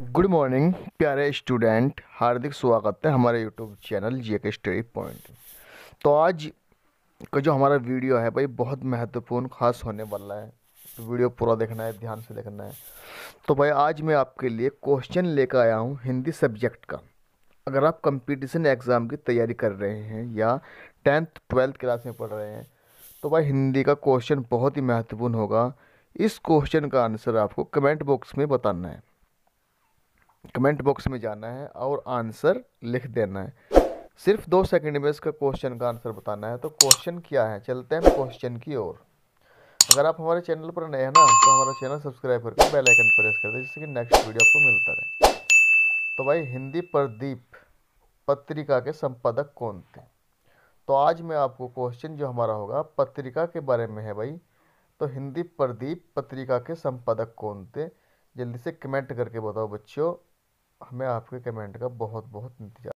good morning प्यारे student हार्दिक स्वागत है हमारे यूट्यूब चैनल जी के स्टडी पॉइंट तो आज का जो हमारा वीडियो है भाई बहुत महत्वपूर्ण खास होने वाला है तो वीडियो पूरा देखना है ध्यान से देखना है तो भाई आज मैं आपके लिए क्वेश्चन लेकर आया हूँ हिंदी सब्जेक्ट का अगर आप कंपटीशन एग्ज़ाम की तैयारी कर रहे हैं या टेंथ ट्वेल्थ क्लास में पढ़ रहे हैं तो भाई हिंदी का क्वेश्चन बहुत ही महत्वपूर्ण होगा इस क्वेश्चन का आंसर आपको कमेंट बॉक्स में बताना है कमेंट बॉक्स में जाना है और आंसर लिख देना है सिर्फ दो सेकंड में इसका क्वेश्चन का आंसर बताना है तो क्वेश्चन क्या है चलते हैं क्वेश्चन की ओर अगर आप हमारे चैनल पर नए हैं ना तो हमारा चैनल सब्सक्राइब करके बेल आइकन प्रेस कर दें जिससे कि नेक्स्ट वीडियो आपको मिलता रहे तो भाई हिंदी प्रदीप पत्रिका के संपादक कौन थे तो आज मैं आपको क्वेश्चन जो हमारा होगा पत्रिका के बारे में है भाई तो हिंदी प्रदीप पत्रिका के संपादक कौन थे जल्दी से कमेंट करके बताओ बच्चों हमें आपके कमेंट का बहुत बहुत इंतज़ार